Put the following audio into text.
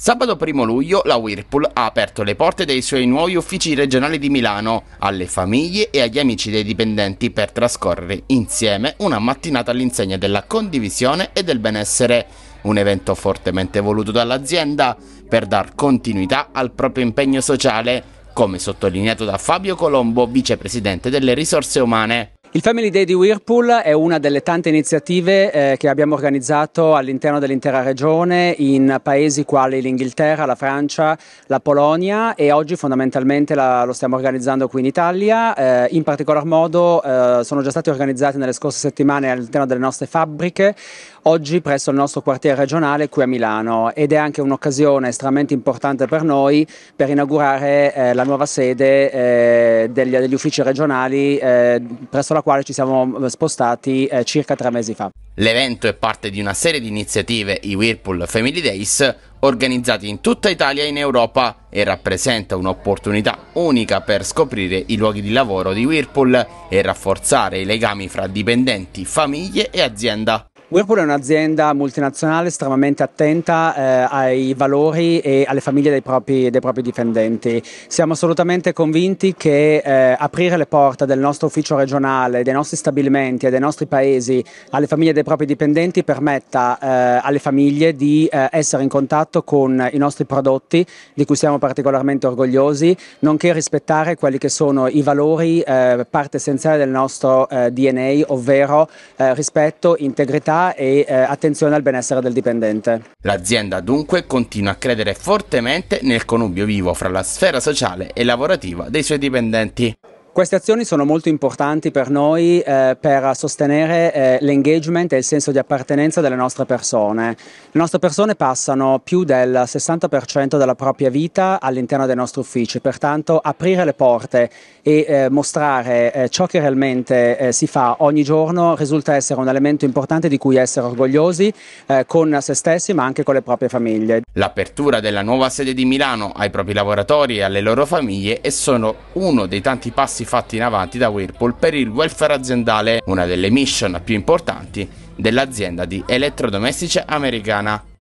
Sabato 1 luglio la Whirlpool ha aperto le porte dei suoi nuovi uffici regionali di Milano alle famiglie e agli amici dei dipendenti per trascorrere insieme una mattinata all'insegna della condivisione e del benessere, un evento fortemente voluto dall'azienda per dar continuità al proprio impegno sociale, come sottolineato da Fabio Colombo, vicepresidente delle risorse umane. Il Family Day di Whirlpool è una delle tante iniziative eh, che abbiamo organizzato all'interno dell'intera regione in paesi quali l'Inghilterra, la Francia, la Polonia e oggi fondamentalmente la, lo stiamo organizzando qui in Italia. Eh, in particolar modo eh, sono già stati organizzati nelle scorse settimane all'interno delle nostre fabbriche, oggi presso il nostro quartiere regionale qui a Milano ed è anche un'occasione estremamente importante per noi per inaugurare eh, la nuova sede eh, degli, degli, uffici regionali eh, presso la quale ci siamo eh, spostati eh, circa tre mesi fa. L'evento è parte di una serie di iniziative, i Whirlpool Family Days, organizzati in tutta Italia e in Europa e rappresenta un'opportunità unica per scoprire i luoghi di lavoro di Whirlpool e rafforzare i legami fra dipendenti, famiglie e azienda. Whirlpool è un'azienda multinazionale estremamente attenta eh, ai valori e alle famiglie dei propri, dei propri dipendenti. Siamo assolutamente convinti che eh, aprire le porte del nostro ufficio regionale, dei nostri stabilimenti e dei nostri paesi alle famiglie dei propri dipendenti permetta eh, alle famiglie di eh, essere in contatto con i nostri prodotti di cui siamo particolarmente orgogliosi, nonché rispettare quelli che sono i valori eh, parte essenziale del nostro eh, DNA, ovvero rispetto, integrità e eh, attenzione al benessere del dipendente. L'azienda dunque continua a credere fortemente nel connubio vivo fra la sfera sociale e lavorativa dei suoi dipendenti. Queste azioni sono molto importanti per noi eh, per sostenere eh, l'engagement e il senso di appartenenza delle nostre persone. Le nostre persone passano più del 60% della propria vita all'interno dei nostri uffici, pertanto aprire le porte e eh, mostrare eh, ciò che realmente eh, si fa ogni giorno risulta essere un elemento importante di cui essere orgogliosi eh, con se stessi ma anche con le proprie famiglie. L'apertura della nuova sede di Milano ai propri lavoratori e alle loro famiglie è solo uno dei tanti passi fatti in avanti da Whirlpool per il welfare aziendale, una delle mission più importanti dell'azienda di elettrodomestici americana.